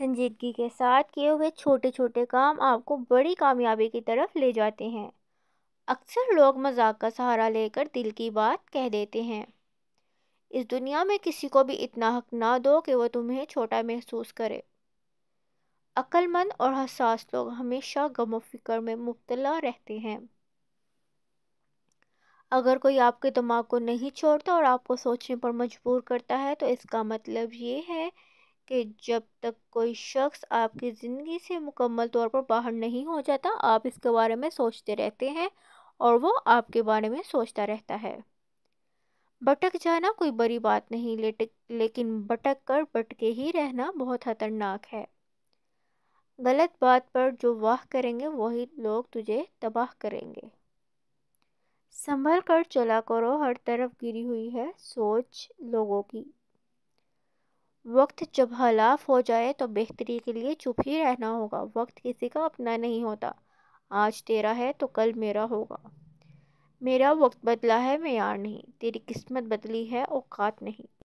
संजीदगी के साथ किए हुए छोटे छोटे काम आपको बड़ी कामयाबी की तरफ ले जाते हैं अक्सर लोग मजाक का सहारा लेकर दिल की बात कह देते हैं इस दुनिया में किसी को भी इतना हक ना दो कि वो तुम्हें छोटा महसूस करे अक्लमंद और हसास लोग हमेशा गम फिक्र में मुबतला रहते हैं अगर कोई आपके दिमाग को नहीं छोड़ता और आपको सोचने पर मजबूर करता है तो इसका मतलब ये है कि जब तक कोई शख्स आपकी ज़िंदगी से मुकम्मल तौर पर बाहर नहीं हो जाता आप इसके बारे में सोचते रहते हैं और वो आपके बारे में सोचता रहता है भटक जाना कोई बड़ी बात नहीं लेटक लेकिन भटक कर भटके ही रहना बहुत खतरनाक है गलत बात पर जो वाह करेंगे वही लोग तुझे तबाह करेंगे संभल कर चला करो हर तरफ गिरी हुई है सोच लोगों की वक्त जब हलाफ हो जाए तो बेहतरी के लिए चुप ही रहना होगा वक्त किसी का अपना नहीं होता आज तेरा है तो कल मेरा होगा मेरा वक्त बदला है मैं यार नहीं तेरी किस्मत बदली है औकात नहीं